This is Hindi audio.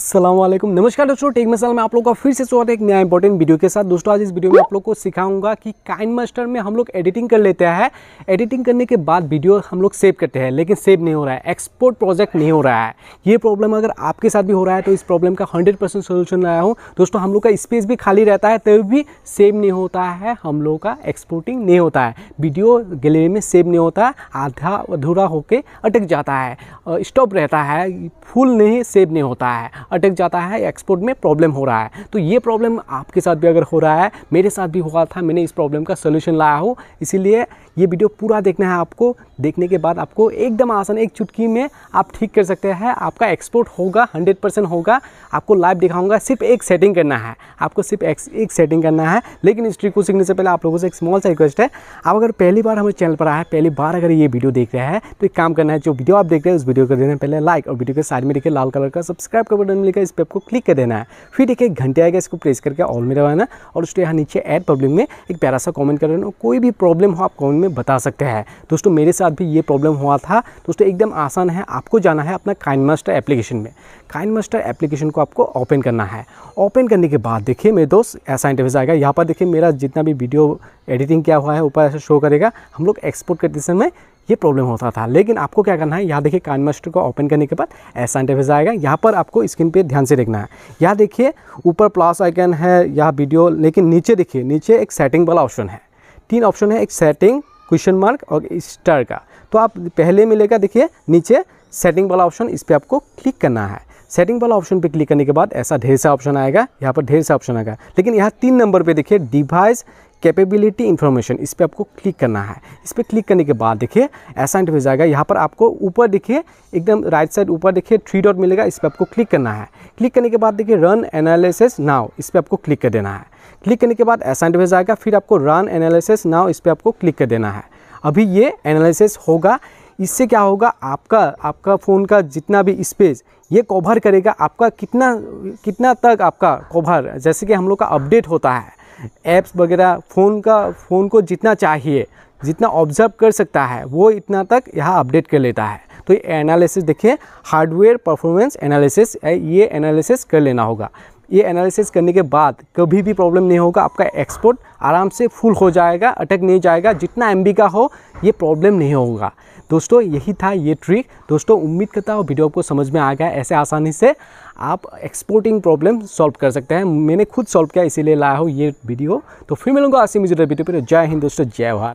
असलम नमस्कार दोस्तों टेक मिसाल में आप लोग का फिर से स्वागत है एक नया इंपॉर्टेंट वीडियो के साथ दोस्तों आज इस वीडियो में आप लोग को सिखाऊंगा कि काइन मास्टर में हम लोग एडिटिंग कर लेते हैं एडिटिंग करने के बाद वीडियो हम लोग सेव करते हैं लेकिन सेव नहीं हो रहा है एक्सपोर्ट प्रोजेक्ट नहीं हो रहा है ये प्रॉब्लम अगर आपके साथ भी हो रहा है तो इस प्रॉब्लम का हंड्रेड परसेंट सोल्यूशन लाया हूँ दोस्तों हम लोग का स्पेस भी खाली रहता है तभी भी सेव नहीं होता है हम लोग का एक्सपोर्टिंग नहीं होता है वीडियो गैलरी में सेव नहीं होता है आधा अधूरा होकर अटक जाता है स्टॉप रहता है फुल नहीं सेव नहीं होता है अटक जाता है एक्सपोर्ट में प्रॉब्लम हो रहा है तो ये प्रॉब्लम आपके साथ भी अगर हो रहा है मेरे साथ भी हुआ था मैंने इस प्रॉब्लम का सोल्यूशन लाया हो इसीलिए ये वीडियो पूरा देखना है आपको देखने के बाद आपको एकदम आसान एक चुटकी में आप ठीक कर सकते हैं आपका एक्सपोर्ट होगा हंड्रेड परसेंट होगा आपको लाइव दिखाऊंगा सिर्फ एक सेटिंग करना है आपको सिर्फ एक, एक सेटिंग करना है लेकिन इस ट्रिक को सीखने से पहले आप लोगों से एक स्मॉल सा रिक्वेस्ट है आप अगर पहली बार हमारे चैनल पर आए पहली बार अगर ये वीडियो देख रहे हैं तो एक काम करना है जो वीडियो आप देख रहे हैं उस वीडियो को देना पहले लाइक और वीडियो के साइड में देखिए लाल कलर का सब्सक्राइब का बटन मिलेगा इस पर आपको क्लिक कर देना है फिर देखिए एक घंटे आएगा इसको प्रेस करके ऑल में रहना और उसके यहाँ नीचे एड पब्लिक में एक प्यारा सा कॉमेंट कर देना कोई भी प्रॉब्लम हो आप कॉमेंट कमेंट में बता सकते हैं दोस्तों मेरे साथ भी ये प्रॉब्लम हुआ था दोस्तों एकदम आसान है आपको जाना है अपना काइन मास्टर एप्लीकेशन में काइन मास्टर एप्लीकेशन को आपको ओपन करना है ओपन करने के बाद देखिए मेरे दोस्त ऐसा इंटरव्यूज आएगा यहाँ पर देखिए मेरा जितना भी वीडियो एडिटिंग किया हुआ है ऊपर ऐसा शो करेगा हम लोग एक्सपोर्ट करते समय ये प्रॉब्लम होता था लेकिन आपको क्या करना है यहाँ देखिए काइन मास्टर को ओपन करने के बाद ऐसा इंटरव्यूज आएगा यहाँ पर आपको स्क्रीन पर ध्यान से देखना है यहाँ देखिए ऊपर प्लस आइकन है यहाँ वीडियो लेकिन नीचे देखिए नीचे एक सेटिंग वाला ऑप्शन है तीन ऑप्शन है एक सेटिंग क्वेश्चन मार्क और स्टार का तो आप पहले मिलेगा देखिए नीचे सेटिंग वाला ऑप्शन इस पर आपको क्लिक करना है सेटिंग वाला ऑप्शन पे क्लिक करने के बाद ऐसा ढेर सा ऑप्शन आएगा यहाँ पर ढेर सा ऑप्शन आएगा लेकिन यहाँ तीन नंबर पे देखिए डिवाइस कैपेबिलिटी इन्फॉर्मेशन इस पर आपको क्लिक करना है इस पर क्लिक करने के बाद देखिए ऐसा इंटरव्यू जाएगा यहाँ पर आपको ऊपर देखिए एकदम राइट साइड ऊपर देखिए थ्री डॉट मिलेगा इस पर आपको क्लिक करना है क्लिक करने के बाद देखिए रन एनालिसिस नाव इस पर आपको क्लिक कर देना है क्लिक करने के बाद ऐसा इंटरव्यू जाएगा फिर आपको रन एनालिसिस नाव इस पर आपको क्लिक कर देना है अभी ये एनालिसिस होगा इससे क्या होगा आपका आपका फ़ोन का जितना भी स्पेस ये कवर करेगा आपका कितना कितना तक आपका कवर जैसे कि हम लोग का अपडेट होता है ऐप्स वगैरह फ़ोन का फ़ोन को जितना चाहिए जितना ऑब्जर्व कर सकता है वो इतना तक यहाँ अपडेट कर लेता है तो ये एनालिसिस देखिए हार्डवेयर परफॉर्मेंस एनालिसिस ये एनालिसिस कर लेना होगा ये एनालिसिस करने के बाद कभी भी प्रॉब्लम नहीं होगा आपका एक्सपोर्ट आराम से फुल हो जाएगा अटक नहीं जाएगा जितना एम का हो ये प्रॉब्लम नहीं होगा दोस्तों यही था ये ट्रिक दोस्तों उम्मीद करता हूँ वीडियो आपको समझ में आ गया ऐसे आसानी से आप एक्सपोर्टिंग प्रॉब्लम सॉल्व कर सकते हैं मैंने खुद सॉल्व किया इसीलिए लाया हूँ ये वीडियो तो फिर मिलूंगा ऐसी मुझे वीडियो पर जय हिंद दोस्तों जय भारत